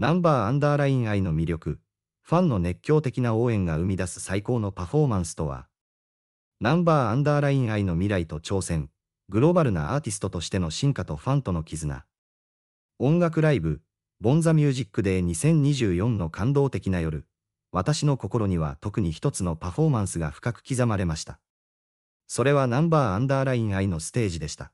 ナンバーアンダーライン愛の魅力、ファンの熱狂的な応援が生み出す最高のパフォーマンスとは、ナンバーアンダーライン愛の未来と挑戦、グローバルなアーティストとしての進化とファンとの絆。音楽ライブ、ボンザミュージックデー2024の感動的な夜、私の心には特に一つのパフォーマンスが深く刻まれました。それはナンバーアンダーライン愛のステージでした。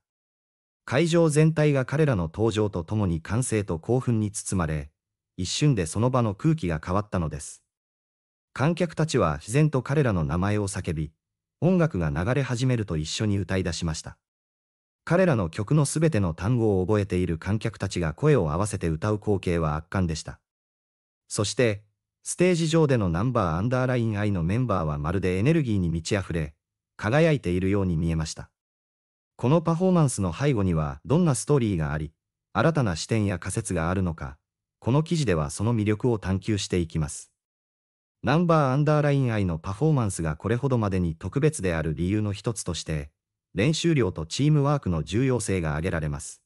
会場全体が彼らの登場とともに歓声と興奮に包まれ、一瞬でその場の空気が変わったのです。観客たちは自然と彼らの名前を叫び、音楽が流れ始めると一緒に歌い出しました。彼らの曲のすべての単語を覚えている観客たちが声を合わせて歌う光景は圧巻でした。そして、ステージ上でのナンバーアンダーライン I のメンバーはまるでエネルギーに満ち溢れ、輝いているように見えました。このパフォーマンスの背後にはどんなストーリーがあり、新たな視点や仮説があるのか、この記事ではその魅力を探求していきます。ナンバーアンダーライン I のパフォーマンスがこれほどまでに特別である理由の一つとして、練習量とチームワークの重要性が挙げられます。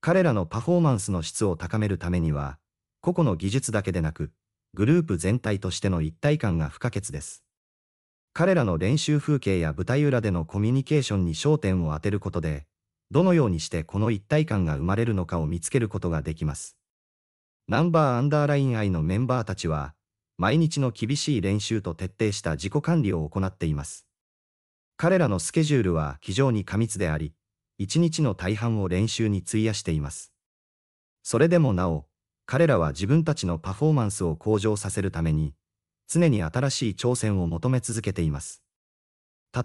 彼らのパフォーマンスの質を高めるためには、個々の技術だけでなく、グループ全体としての一体感が不可欠です。彼らの練習風景や舞台裏でのコミュニケーションに焦点を当てることで、どのようにしてこの一体感が生まれるのかを見つけることができます。ナンバーアンダーライン愛のメンバーたちは、毎日の厳しい練習と徹底した自己管理を行っています。彼らのスケジュールは非常に過密であり、一日の大半を練習に費やしています。それでもなお、彼らは自分たちのパフォーマンスを向上させるために、常に新しい挑戦を求め続けています。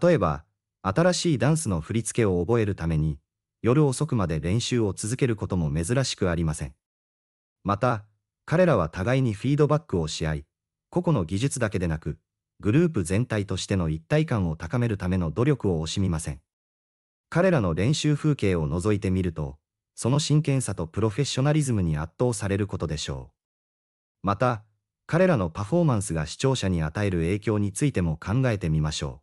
例えば、新しいダンスの振り付けを覚えるために、夜遅くまで練習を続けることも珍しくありません。また、彼らは互いにフィードバックをし合い、個々の技術だけでなく、グループ全体としての一体感を高めるための努力を惜しみません。彼らの練習風景を覗いてみると、その真剣さとプロフェッショナリズムに圧倒されることでしょう。また、彼らのパフォーマンスが視聴者に与える影響についても考えてみましょ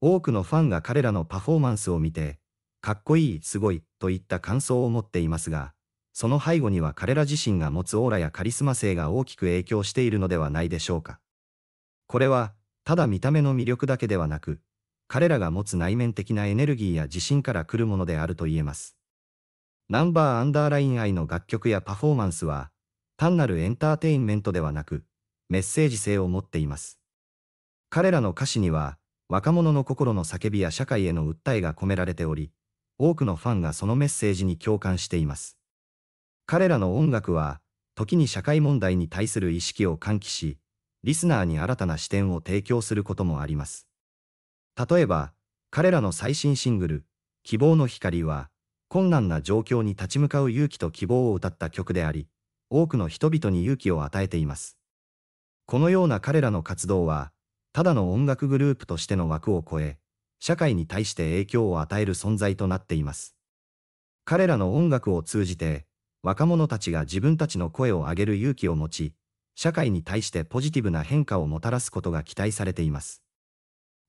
う。多くのファンが彼らのパフォーマンスを見て、かっこいい、すごい、といった感想を持っていますが、その背後には彼ら自身が持つオーラやカリスマ性が大きく影響しているのではないでしょうか。これは、ただ見た目の魅力だけではなく、彼らが持つ内面的なエネルギーや自信から来るものであると言えます。ナンバーアンダーライン愛の楽曲やパフォーマンスは、単なるエンターテインメントではなく、メッセージ性を持っています。彼らの歌詞には、若者の心の叫びや社会への訴えが込められており、多くのファンがそのメッセージに共感しています。彼らの音楽は、時に社会問題に対する意識を喚起し、リスナーに新たな視点を提供することもあります。例えば、彼らの最新シングル、希望の光は、困難な状況に立ち向かう勇気と希望を歌った曲であり、多くの人々に勇気を与えています。このような彼らの活動は、ただの音楽グループとしての枠を超え、社会に対して影響を与える存在となっています。彼らの音楽を通じて、若者たちが自分たちの声を上げる勇気を持ち、社会に対してポジティブな変化をもたらすことが期待されています。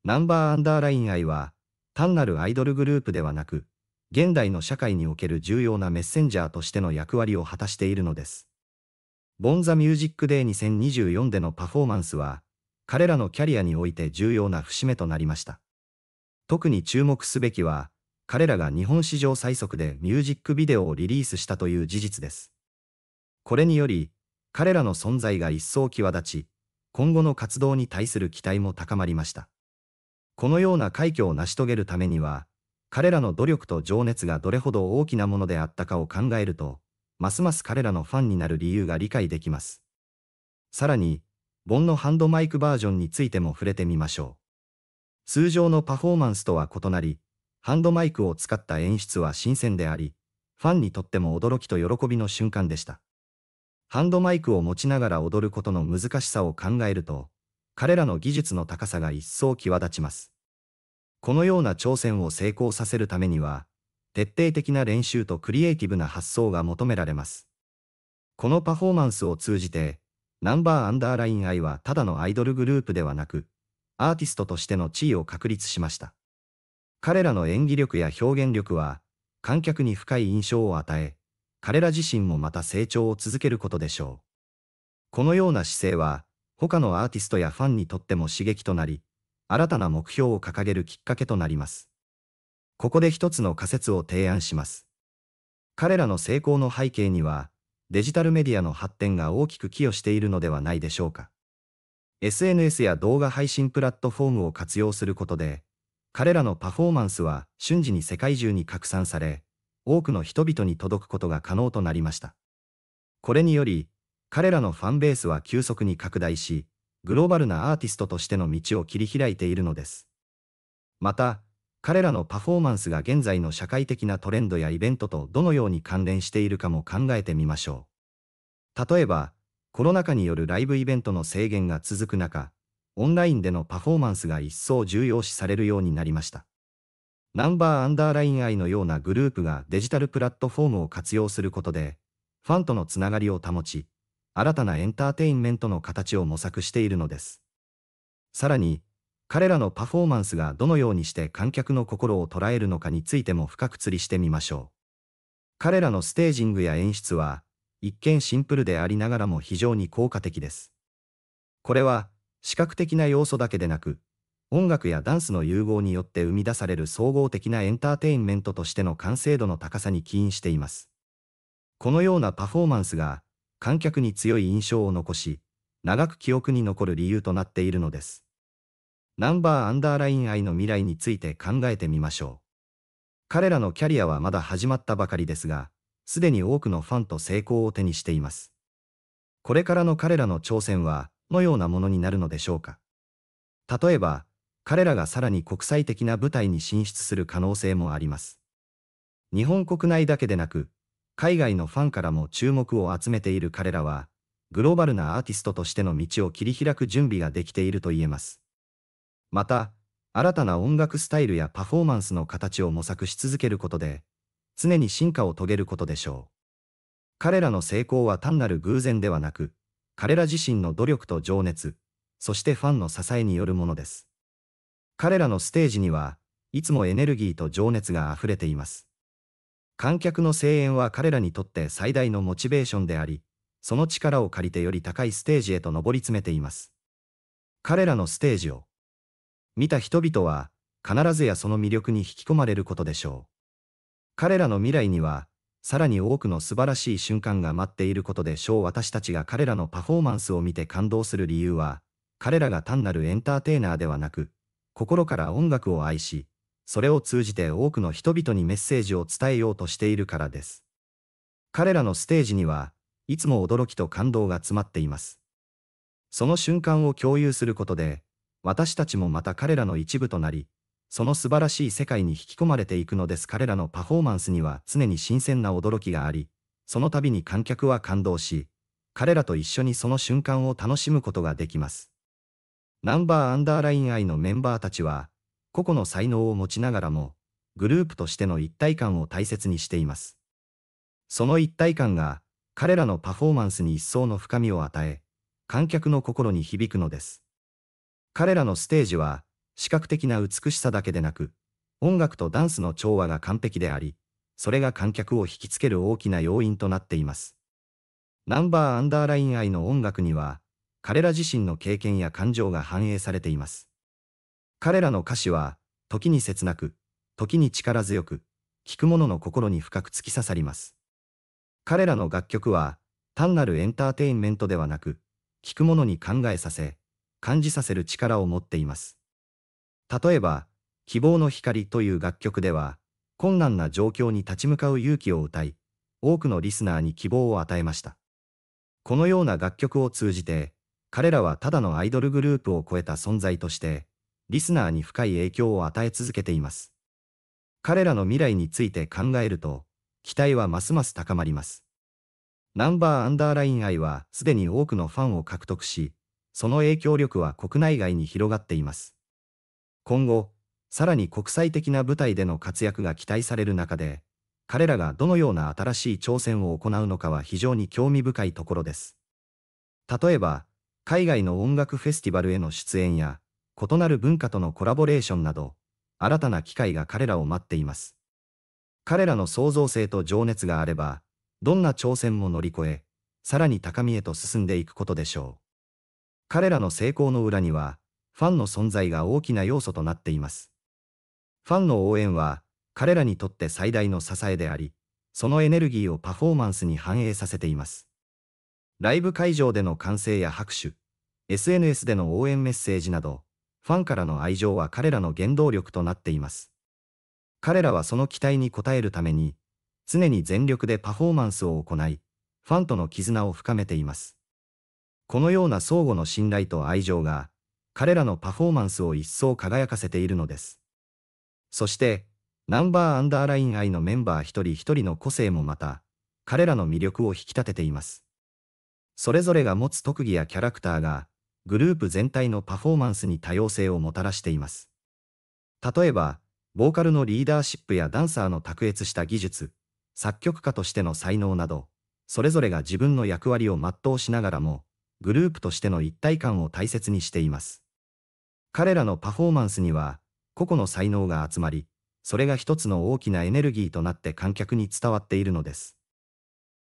ナンバーアンダーライン愛は、単なるアイドルグループではなく、現代の社会における重要なメッセンジャーとしての役割を果たしているのです。ボンザミュージックデー2024でのパフォーマンスは、彼らのキャリアにおいて重要な節目となりました。特に注目すべきは、彼らが日本史上最速でミュージックビデオをリリースしたという事実です。これにより、彼らの存在が一層際立ち、今後の活動に対する期待も高まりました。このような快挙を成し遂げるためには、彼らの努力と情熱がどれほど大きなものであったかを考えると、ますます彼らのファンになる理由が理解できます。さらに、ボンのハンドマイクバージョンについても触れてみましょう。通常のパフォーマンスとは異なり、ハンドマイクを使った演出は新鮮であり、ファンにとっても驚きと喜びの瞬間でした。ハンドマイクを持ちながら踊ることの難しさを考えると、彼らの技術の高さが一層際立ちます。このような挑戦を成功させるためには、徹底的な練習とクリエイティブな発想が求められます。このパフォーマンスを通じて、ナンバーアンダーラインアイはただのアイドルグループではなく、アーティストとしての地位を確立しました。彼らの演技力や表現力は、観客に深い印象を与え、彼ら自身もまた成長を続けることでしょう。このような姿勢は、他のアーティストやファンにとっても刺激となり、新たな目標を掲げるきっかけとなります。ここで一つの仮説を提案します。彼らの成功の背景には、デジタルメディアの発展が大きく寄与しているのではないでしょうか。SNS や動画配信プラットフォームを活用することで、彼らのパフォーマンスは瞬時に世界中に拡散され、多くの人々に届くことが可能となりました。これにより、彼らのファンベースは急速に拡大し、グローバルなアーティストとしての道を切り開いているのです。また、彼らのパフォーマンスが現在の社会的なトレンドやイベントとどのように関連しているかも考えてみましょう。例えば、コロナ禍によるライブイベントの制限が続く中、オンラインでのパフォーマンスが一層重要視されるようになりました。ナンバーアンダーライン愛のようなグループがデジタルプラットフォームを活用することで、ファンとのつながりを保ち、新たなエンターテインメントの形を模索しているのです。さらに、彼らのパフォーマンスがどのようにして観客の心を捉えるのかについても深く釣りしてみましょう。彼らのステージングや演出は、一見シンプルでありながらも非常に効果的です。これは、視覚的な要素だけでなく、音楽やダンスの融合によって生み出される総合的なエンターテインメントとしての完成度の高さに起因しています。このようなパフォーマンスが、観客に強い印象を残し、長く記憶に残る理由となっているのです。ナンバーアンダーライン愛の未来について考えてみましょう。彼らのキャリアはまだ始まったばかりですが、すでに多くのファンと成功を手にしています。これからの彼らの挑戦は、のようなものになるのでしょうか。例えば、彼らがさらに国際的な舞台に進出する可能性もあります。日本国内だけでなく、海外のファンからも注目を集めている彼らは、グローバルなアーティストとしての道を切り開く準備ができていると言えます。また、新たな音楽スタイルやパフォーマンスの形を模索し続けることで、常に進化を遂げることでしょう。彼らの成功は単なる偶然ではなく、彼ら自身の努力と情熱、そしてファンの支えによるものです。彼らのステージには、いつもエネルギーと情熱が溢れています。観客の声援は彼らにとって最大のモチベーションであり、その力を借りてより高いステージへと上り詰めています。彼らのステージを見た人々は必ずやその魅力に引き込まれることでしょう。彼らの未来にはさらに多くの素晴らしい瞬間が待っていることでしょう私たちが彼らのパフォーマンスを見て感動する理由は、彼らが単なるエンターテイナーではなく、心から音楽を愛し、それを通じて多くの人々にメッセージを伝えようとしているからです。彼らのステージには、いつも驚きと感動が詰まっています。その瞬間を共有することで、私たちもまた彼らの一部となり、その素晴らしい世界に引き込まれていくのです彼らのパフォーマンスには常に新鮮な驚きがあり、その度に観客は感動し、彼らと一緒にその瞬間を楽しむことができます。ナンバーアンダーライン愛のメンバーたちは、個々の才能を持ちながらも、グループとしての一体感を大切にしています。その一体感が、彼らのパフォーマンスに一層の深みを与え、観客の心に響くのです。彼らのステージは、視覚的な美しさだけでなく、音楽とダンスの調和が完璧であり、それが観客を引きつける大きな要因となっています。ナンバーアンダーライン愛の音楽には、彼ら自身の経験や感情が反映されています。彼らの歌詞は、時に切なく、時に力強く、聴く者の心に深く突き刺さります。彼らの楽曲は、単なるエンターテインメントではなく、聴く者に考えさせ、感じさせる力を持っています。例えば、希望の光という楽曲では、困難な状況に立ち向かう勇気を歌い、多くのリスナーに希望を与えました。このような楽曲を通じて、彼らはただのアイドルグループを超えた存在として、リスナーに深い影響を与え続けています。彼らの未来について考えると、期待はますます高まります。ナンバーアンダーライン愛はすでに多くのファンを獲得し、その影響力は国内外に広がっています。今後、さらに国際的な舞台での活躍が期待される中で、彼らがどのような新しい挑戦を行うのかは非常に興味深いところです。例えば、海外の音楽フェスティバルへの出演や、異なる文化とのコラボレーションなど、新たな機会が彼らを待っています。彼らの創造性と情熱があれば、どんな挑戦も乗り越え、さらに高みへと進んでいくことでしょう。彼らの成功の裏には、ファンの存在が大きな要素となっています。ファンの応援は、彼らにとって最大の支えであり、そのエネルギーをパフォーマンスに反映させています。ライブ会場での歓声や拍手、SNS での応援メッセージなど、ファンからの愛情は彼らの原動力となっています。彼らはその期待に応えるために、常に全力でパフォーマンスを行い、ファンとの絆を深めています。このような相互の信頼と愛情が、彼らのパフォーマンスを一層輝かせているのです。そして、ナンバーアンダーライン I のメンバー一人一人の個性もまた、彼らの魅力を引き立てています。それぞれが持つ特技やキャラクターが、グループ全体のパフォーマンスに多様性をもたらしています。例えば、ボーカルのリーダーシップやダンサーの卓越した技術、作曲家としての才能など、それぞれが自分の役割を全うしながらも、グループとしての一体感を大切にしています。彼らのパフォーマンスには、個々の才能が集まり、それが一つの大きなエネルギーとなって観客に伝わっているのです。